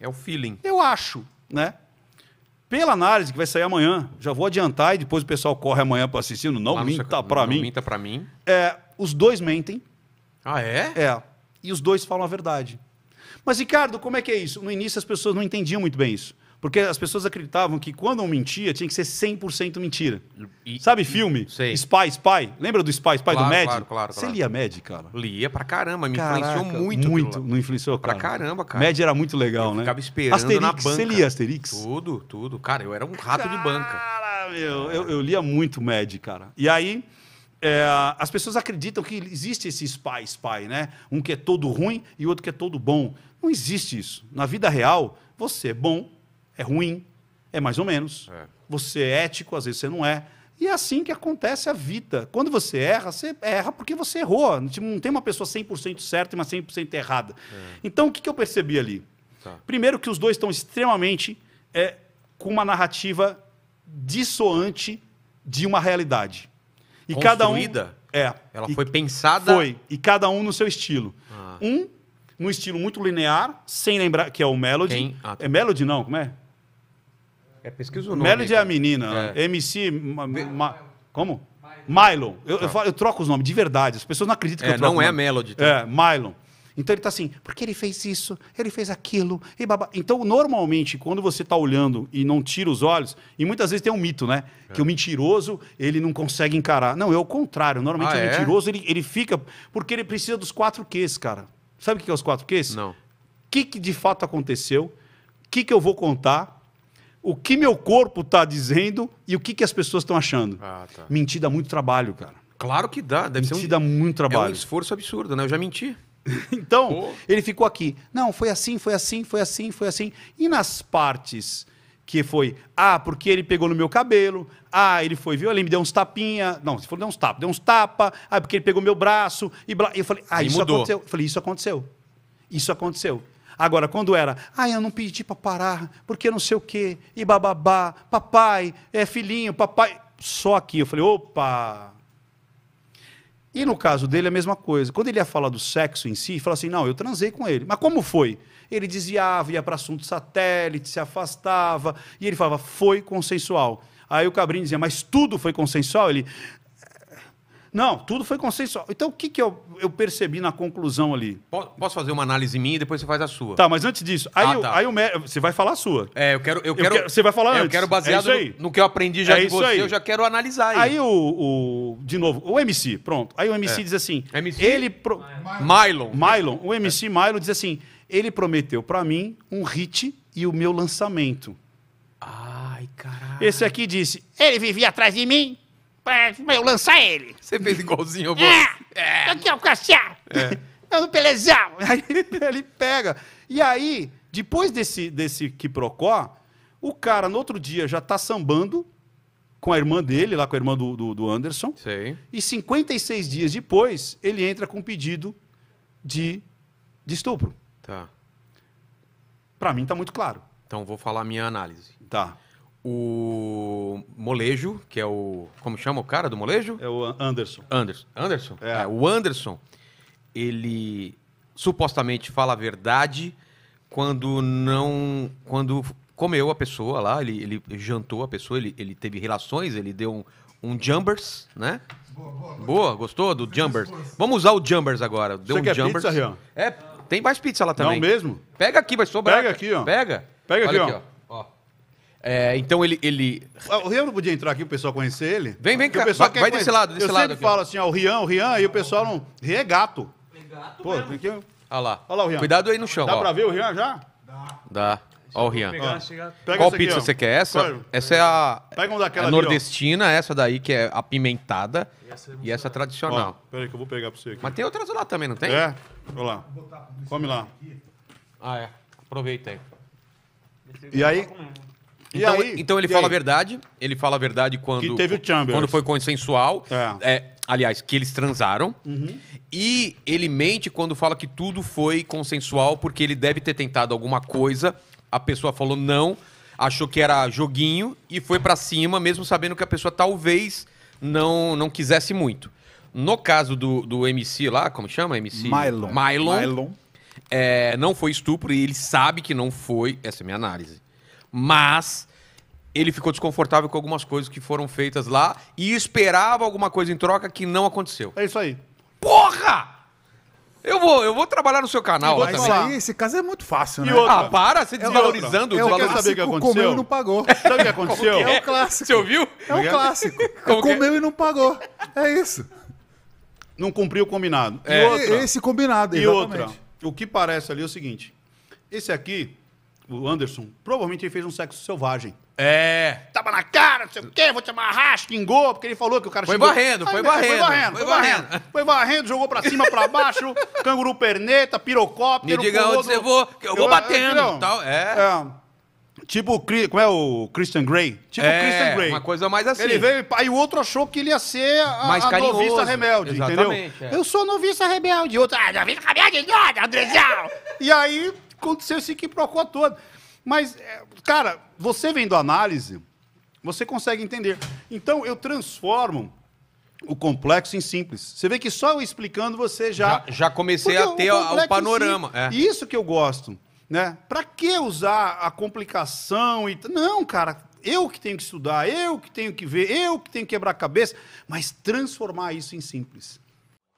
É o feeling. Eu acho, né? Pela análise que vai sair amanhã, já vou adiantar e depois o pessoal corre amanhã para assistir. Não, não minta para mim. Não minta para mim. É, os dois mentem. Ah, é? É. E os dois falam a verdade. Mas, Ricardo, como é que é isso? No início as pessoas não entendiam muito bem isso. Porque as pessoas acreditavam que quando eu mentia, tinha que ser 100% mentira. E, Sabe filme? Sei. Spy, Spy. Lembra do Spy, Spy claro, do Mad? Claro, claro, Você lia Mad, cara? Lia pra caramba. Me Caraca, influenciou muito. Muito. Não influenciou, cara? Pra caramba, cara. Mad era muito legal, eu né? ficava esperando Asterix, na banca. Você lia Asterix? Tudo, tudo. Cara, eu era um rato cara, de banca. Cara, meu. Eu, eu lia muito Mad, cara. E aí... É, as pessoas acreditam que existe esse spy, spy, né? Um que é todo ruim e outro que é todo bom. Não existe isso. Na vida real, você é bom é ruim, é mais ou menos. É. Você é ético, às vezes você não é. E é assim que acontece a vida. Quando você erra, você erra porque você errou. Não tem uma pessoa 100% certa e uma 100% errada. É. Então, o que, eu percebi ali? Tá. Primeiro, que os dois estão extremamente é, com uma narrativa dissoante de uma realidade. E Construída? cada um. É. Ela e, foi pensada. Foi. E cada um no seu estilo. Ah. Um, num estilo muito linear, sem lembrar. que é o Melody. Ah, tá. É Melody, não? Como é? É, pesquisa o nome. Melody é a menina. É. Né? MC. Ma, é ma, como? Mylon. Eu, eu, tá. eu, troco os nomes, de verdade. As pessoas não acreditam que é, eu troco. Não é Melody. Tá. É, Mylon. Então ele está assim, porque ele fez isso, ele fez aquilo, e babá. Então, normalmente, quando você está olhando e não tira os olhos, e muitas vezes tem um mito, né? É. Que o mentiroso, ele não consegue encarar. Não, é o contrário. Normalmente, ah, o é? mentiroso, ele, ele fica. Porque ele precisa dos quatro Qs, cara. Sabe o que é os quatro Qs? Não. O que, que de fato aconteceu? O que, que eu vou contar? o que meu corpo está dizendo e o que, que as pessoas estão achando. Ah, tá. Mentir dá muito trabalho, cara. Claro que dá. Deve mentir ser um... dá muito trabalho. É um esforço absurdo, né? Eu já menti. então, Pô. ele ficou aqui. Não, foi assim, foi assim, foi assim, foi assim. E nas partes que foi, ah, porque ele pegou no meu cabelo, ah, ele foi, viu, ele me deu uns tapinha, não, ele falou, deu uns tapas, deu uns tapa, ah, porque ele pegou meu braço, e blá. eu falei, ah, isso mudou. aconteceu. Eu falei, isso aconteceu. Isso aconteceu. Agora, quando era, ah, eu não pedi para parar, porque não sei o quê, e bababá, papai, é filhinho, papai. Só aqui. Eu falei, opa! E no caso dele, a mesma coisa. Quando ele ia falar do sexo em si, falava assim: não, eu transei com ele. Mas como foi? Ele desviava, ia para assunto satélite, se afastava, e ele falava: foi consensual. Aí o Cabrinho dizia: mas tudo foi consensual? Ele: não, tudo foi consensual. Então, o que, que eu, eu percebi na conclusão ali? Posso fazer uma análise minha e depois você faz a sua. Tá, mas antes disso, aí, ah, eu, tá. aí eu, você vai falar a sua. É, eu quero. Eu quero, eu quero você vai falar é, antes. Eu quero baseado é no, no, que eu aprendi já é de você, aí. eu já quero analisar aí. Aí o, o, De novo, o MC, pronto. Aí o MC é. diz assim. MC? Ele. Pro... Mylon. Mylon. O MC é. Mylon diz assim: ele prometeu para mim um hit e o meu lançamento. Ai, caralho. Esse aqui disse: ele vivia atrás de mim eu lançar ele. Você fez igualzinho ao É! é. Aqui, ó, o É. Eu no Pelezão! Aí ele pega. E aí, depois desse, desse quiprocó, o cara, no outro dia, já tá sambando com a irmã dele, lá com a irmã do, do, do Anderson. Sim. E 56 dias depois, ele entra com um pedido de, de estupro. Tá. Pra mim tá muito claro. Então vou falar a minha análise. Tá o Molejo, que é o. Como chama o cara do Molejo? É o Anderson. Anderson. Anderson? É. é o Anderson, ele supostamente fala a verdade quando não. Quando comeu a pessoa lá, ele, ele jantou a pessoa, ele, ele teve relações, ele deu um, um jumbers, né? Boa, boa, boa. gostou do jumbers? Vamos usar o jumbers agora. Deu Você um jumbers. Pizza, Rian? É, tem mais pizza lá também. Não mesmo? Pega aqui, vai sobrar. Pega aqui, ó. Pega. Pega Olha aqui, ó. Aqui, ó. É, então ele, ele. Ah, o Rian não podia entrar aqui o pessoal conhecer ele? Vem, vem cá. O pessoal vai, vai desse lado, desse Eu lado. Eu sempre falo assim, ó, o Rian, o Rian, e o pessoal não. Rian é gato. É gato Pô, tem Porque... Olha lá. Olha lá o Rian. Cuidado aí no chão. Dá ó. pra ver o Rian já? Dá. Dá. Olha o Rian. Pegar, Qual pizza aqui, você quer? Essa, essa é a, Pega daquela é a nordestina, ali, essa daí que é apimentada e essa, é e essa é tradicional. Ó, peraí que eu vou pegar pra você aqui. Mas tem outras lá também, não tem? É. Olha lá. Come lá. Ah, é. Aproveita aí. E aí... Então, aí, então ele fala aí? a verdade. Ele fala a verdade quando. Que teve o Chambers. Quando foi consensual. É. é aliás, que eles transaram. Uhum. E ele mente quando fala que tudo foi consensual, porque ele deve ter tentado alguma coisa. A pessoa falou não, achou que era joguinho e foi para cima, mesmo sabendo que a pessoa talvez não, não quisesse muito. No caso do, do MC lá, como chama? MC? Mylon. Mylon. Mylon. É, não foi estupro e ele sabe que não foi. Essa é a minha análise. Mas ele ficou desconfortável com algumas coisas que foram feitas lá e esperava alguma coisa em troca que não aconteceu. É isso aí. Porra! Eu vou, eu vou trabalhar no seu canal. Mas aí, esse caso é muito fácil, né? Outra, ah, para, você é desvalorizando. É outra. eu quero saber o que aconteceu. Comeu e não pagou. Sabe o que aconteceu? É o é clássico. Você ouviu? É o clássico. Como é? comeu que? e não pagou. É isso. Não cumpriu o combinado. É. E outra, esse combinado, exatamente. E outra, o que parece ali é o seguinte. Esse aqui o Anderson, provavelmente ele fez um sexo selvagem. É. Tava na cara, não sei o quê, vou te amarrar, xingou, porque ele falou que o cara foi xingou. foi, varrendo foi né, varrendo foi varrendo foi Foi jogou pra cima, pra baixo, canguru perneta, pirocóptero. Me diga onde você vou, que eu, eu vou é, batendo. Eu, então, tal. É. é. Tipo, como é o Christian Grey? Tipo é, Christian Grey. uma coisa mais assim. Ele veio, aí o outro achou que ele ia ser a, mais é. a novista rebelde, entendeu? É. Eu sou novista rebelde. Outro, ah, novista rebelde, nada, Andrezão. e aí, aconteceu esse que procurou todo. Mas, é, cara, você vendo a análise, você consegue entender. Então, eu transformo o complexo em simples. Você vê que só eu explicando você já. Já, já comecei Porque a ter o, o panorama. É. Isso que eu gosto. Né? Para que usar a complicação e. Não, cara, eu que tenho que estudar, eu que tenho que ver, eu que tenho que quebrar a cabeça, mas transformar isso em simples.